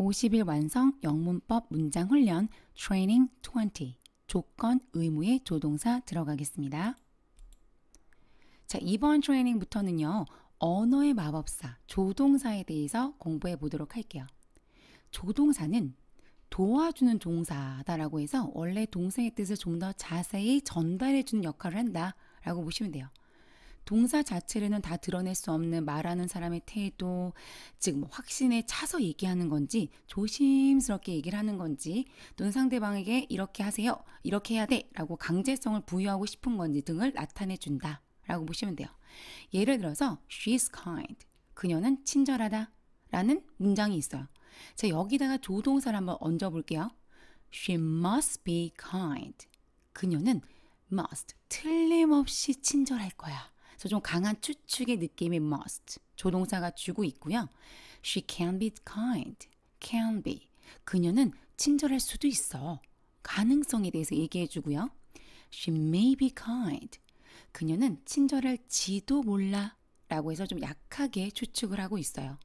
50일 완성 영문법 문장 훈련 Training 20 조건 의무의 조동사 들어가겠습니다. 자, 이번 트레이닝부터는요. 언어의 마법사 조동사에 대해서 공부해 보도록 할게요. 조동사는 도와주는 종사다라고 해서 원래 동사의 뜻을 좀 더 자세히 전달해 주는 역할을 한다라고 보시면 돼요. 동사 자체로는 다 드러낼 수 없는 말하는 사람의 태도, 즉뭐 확신에 차서 얘기하는 건지 조심스럽게 얘기를 하는 건지 또는 상대방에게 이렇게 하세요, 이렇게 해야 돼라고 강제성을 부여하고 싶은 건지 등을 나타내 준다라고 보시면 돼요. 예를 들어서 she's kind, 그녀는 친절하다라는 문장이 있어요. 자 여기다가 조동사를 한번 얹어 볼게요. She must be kind. 그녀는 must 틀림없이 친절할 거야. 그래서 좀 강한 추측의 느낌이 must 조동사가 주고 있고요. She can be kind. Can be. 그녀는 친절할 수도 있어. 가능성에 대해서 얘기해 주고요. She may be kind. 그녀는 친절할지도 몰라. 라고 해서 좀 약하게 추측을 하고 있어요.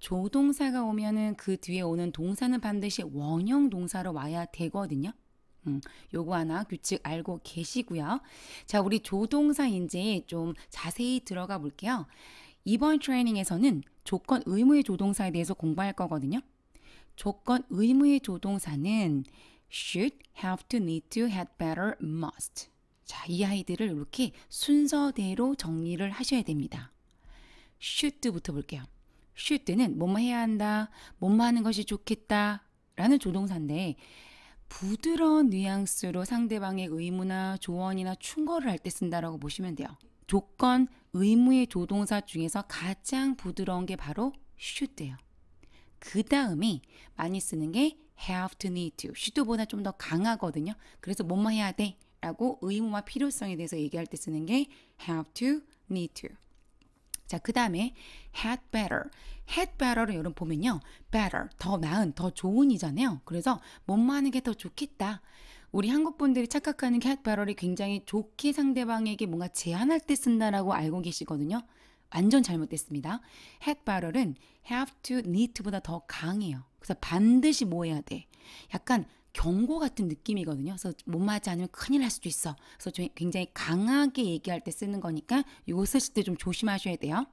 조동사가 오면은 그 뒤에 오는 동사는 반드시 원형 동사로 와야 되거든요. 음, 요거 하나 규칙 알고 계시고요. 자, 우리 조동사 인제 좀 자세히 들어가 볼게요. 이번 트레이닝에서는 조건 의무의 조동사에 대해서 공부할 거거든요. 조건 의무의 조동사는 should, have to, need to, had better, must. 자, 이 아이들을 이렇게 순서대로 정리를 하셔야 됩니다. should부터 볼게요. should는 뭐뭐 해야 한다, 뭐뭐 하는 것이 좋겠다 라는 조동사인데 부드러운 뉘앙스로 상대방의 의무나 조언이나 충고를 할 때 쓴다라고 보시면 돼요. 조건, 의무의 조동사 중에서 가장 부드러운 게 바로 should예요. 그 다음이 많이 쓰는 게 have to, need to. should보다 좀 더 강하거든요. 그래서 뭐뭐 해야 돼? 라고 의무와 필요성에 대해서 얘기할 때 쓰는 게 have to, need to. 자, 그 다음에 had better. had better를 여러분 보면요. better, 더 나은, 더 좋은이잖아요. 그래서 몸만 하는 게 더 좋겠다. 우리 한국 분들이 착각하는 게 had better이 굉장히 좋게 상대방에게 뭔가 제안할 때 쓴다라고 알고 계시거든요. 완전 잘못됐습니다. had better은 have to, need to보다 더 강해요. 그래서 반드시 뭐 해야 돼? 약간 경고 같은 느낌이거든요. 그래서 못 맞지 않으면 큰일 날 수도 있어. 그래서 좀 굉장히 강하게 얘기할 때 쓰는 거니까 이거 쓰실 때 좀 조심하셔야 돼요.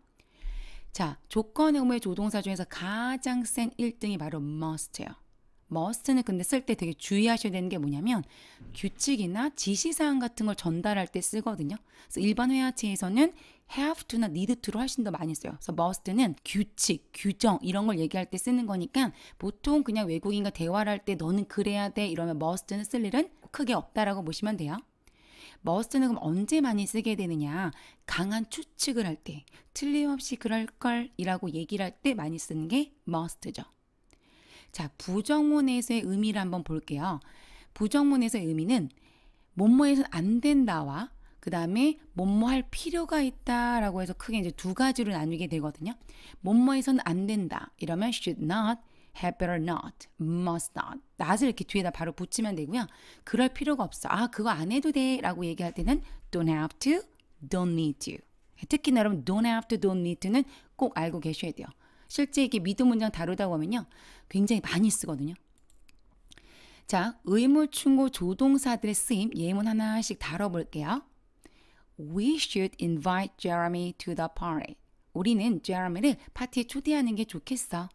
자, 조건 의무의 조동사 중에서 가장 센 1등이 바로 must예요. must는 근데 쓸 때 되게 주의하셔야 되는 게 뭐냐면 규칙이나 지시사항 같은 걸 전달할 때 쓰거든요. 그래서 일반 회화체에서는 have to나 need to로 훨씬 더 많이 써요. 그래서 must는 규칙, 규정 이런 걸 얘기할 때 쓰는 거니까 보통 그냥 외국인과 대화를 할 때 너는 그래야 돼 이러면 must는 쓸 일은 크게 없다라고 보시면 돼요. must는 그럼 언제 많이 쓰게 되느냐? 강한 추측을 할 때, 틀림없이 그럴걸이라고 얘기를 할 때 많이 쓰는 게 must죠. 자, 부정문에서의 의미를 한번 볼게요. 부정문에서의 의미는 뭐뭐에서는안 된다와 그 다음에 뭐뭐 할 필요가 있다라고 해서 크게 이제 두 가지로 나누게 되거든요. 뭐뭐해서는 안 된다. 이러면 should not, h a v better not, must not. n o 이렇게 뒤에다 바로 붙이면 되고요. 그럴 필요가 없어. 아, 그거 안 해도 돼. 라고 얘기할 때는 don't have to, don't need to. 특히 여러분 don't have to, don't need to는 꼭 알고 계셔야 돼요. 실제 이게 미드 문장 다루다 보면요. 굉장히 많이 쓰거든요. 자, 의문충고 조동사들의 쓰임 예문 하나씩 다뤄볼게요. We should invite Jeremy to the party. 우리는 Jeremy를 파티에 초대하는 게 좋겠어.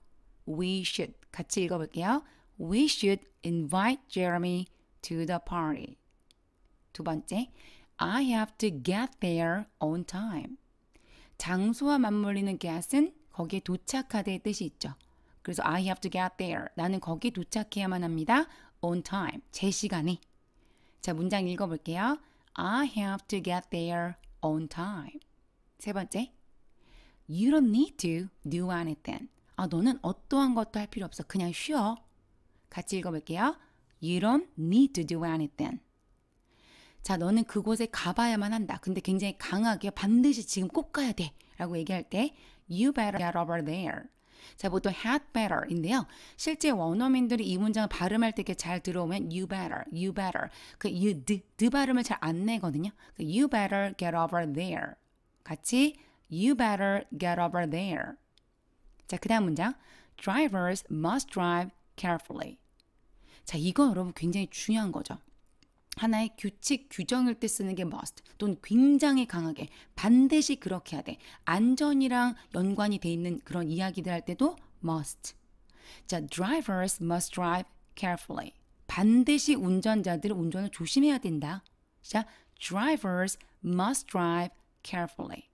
We should 같이 읽어볼게요. We should invite Jeremy to the party. 두 번째, I have to get there on time. 장소와 맞물리는 get은 거기에 도착하다의 뜻이 있죠. 그래서 I have to get there. 나는 거기 에 도착해야만 합니다. on time. 제 시간에. 자, 문장 읽어볼게요. I have to get there on time. 세 번째, you don't need to do anything. 아, 너는 어떠한 것도 할 필요 없어. 그냥 쉬어. 같이 읽어볼게요. You don't need to do anything. 자, 너는 그곳에 가봐야만 한다. 근데 굉장히 강하게 반드시 지금 꼭 가야 돼. 라고 얘기할 때, you better get over there. 자, 보통 had better인데요. 실제 원어민들이 이 문장을 발음할 때 이렇게 잘 들어오면 you better, you better. 그 you, d, d 발음을 잘 안 내거든요. 그 you better get over there. 같이 you better get over there. 자, 그 다음 문장. drivers must drive carefully. 자, 이거 여러분 굉장히 중요한 거죠. 하나의 규칙, 규정일 때 쓰는 게 must 또는 굉장히 강하게 반드시 그렇게 해야 돼. 안전이랑 연관이 돼 있는 그런 이야기들 할 때도 must. 자, drivers must drive carefully. 반드시 운전자들은 운전을 조심해야 된다. 자, drivers must drive carefully.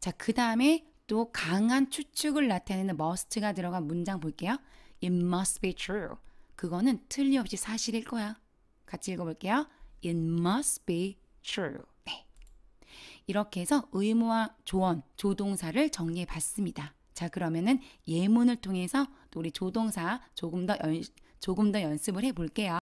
자, 그 다음에 또 강한 추측을 나타내는 must가 들어간 문장 볼게요. It must be true. 그거는 틀림없이 사실일 거야. 같이 읽어볼게요. It must be true. 네. 이렇게 해서 의무와 조언, 조동사를 정리해 봤습니다. 자, 그러면은 예문을 통해서 우리 조동사 조금 더 연, 조금 더 연습을 해 볼게요.